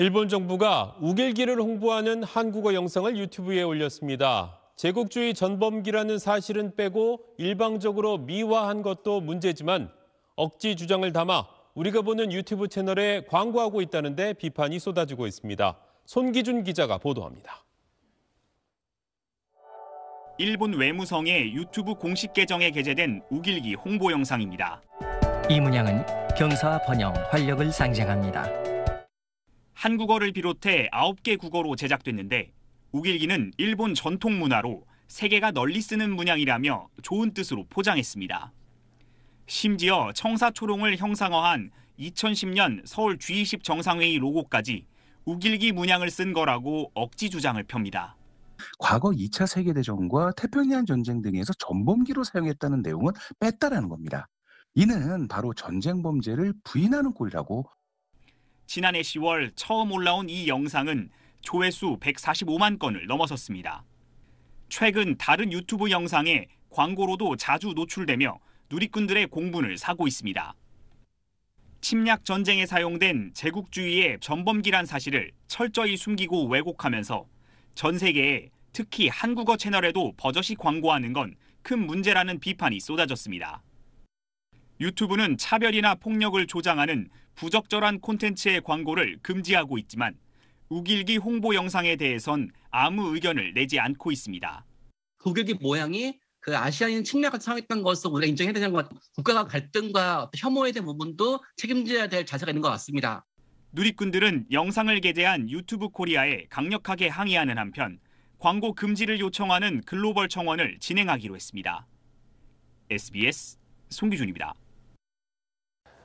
일본 정부가 우길기를 홍보하는 한국어 영상을 유튜브에 올렸습니다. 제국주의 전범기라는 사실은 빼고 일방적으로 미화한 것도 문제지만 억지 주장을 담아 우리가 보는 유튜브 채널에 광고하고 있다는데 비판이 쏟아지고 있습니다. 손기준 기자가 보도합니다. 일본 외무성의 유튜브 공식 계정에 게재된 우길기 홍보 영상입니다. 이 문양은 경사 번영, 활력을 상징합니다. 한국어를 비롯해 9개 국어로 제작됐는데 우길기는 일본 전통 문화로 세계가 널리 쓰는 문양이라며 좋은 뜻으로 포장했습니다. 심지어 청사초롱을 형상화한 2010년 서울 G20 정상회의 로고까지 우길기 문양을 쓴 거라고 억지 주장을 펴니다. 과거 2차 세계대전과 태평양 전쟁 등에서 전범기로 사용했다는 내용은 뺐다라는 겁니다. 이는 바로 전쟁 범죄를 부인하는 꼴이라고 지난해 10월 처음 올라온 이 영상은 조회수 145만 건을 넘어섰습니다. 최근 다른 유튜브 영상에 광고로도 자주 노출되며 누리꾼들의 공분을 사고 있습니다. 침략 전쟁에 사용된 제국주의의 전범기란 사실을 철저히 숨기고 왜곡하면서 전 세계에 특히 한국어 채널에도 버젓이 광고하는 건 큰 문제라는 비판이 쏟아졌습니다. 유튜브는 차별이나 폭력을 조장하는 부적절한 콘텐츠의 광고를 금지하고 있지만 우길기 홍보 영상에 대해선 아무 의견을 내지 않고 있습니다. 우길기 모양이 그 아시아인 침략을 사했던 것을 우리가 인정해야 되는 것 같고 국가가 갈등과 혐오에 대한 부분도 책임져야 될 자세가 있는 것 같습니다. 누리꾼들은 영상을 게재한 유튜브 코리아에 강력하게 항의하는 한편 광고 금지를 요청하는 글로벌 청원을 진행하기로 했습니다. SBS 송기준입니다.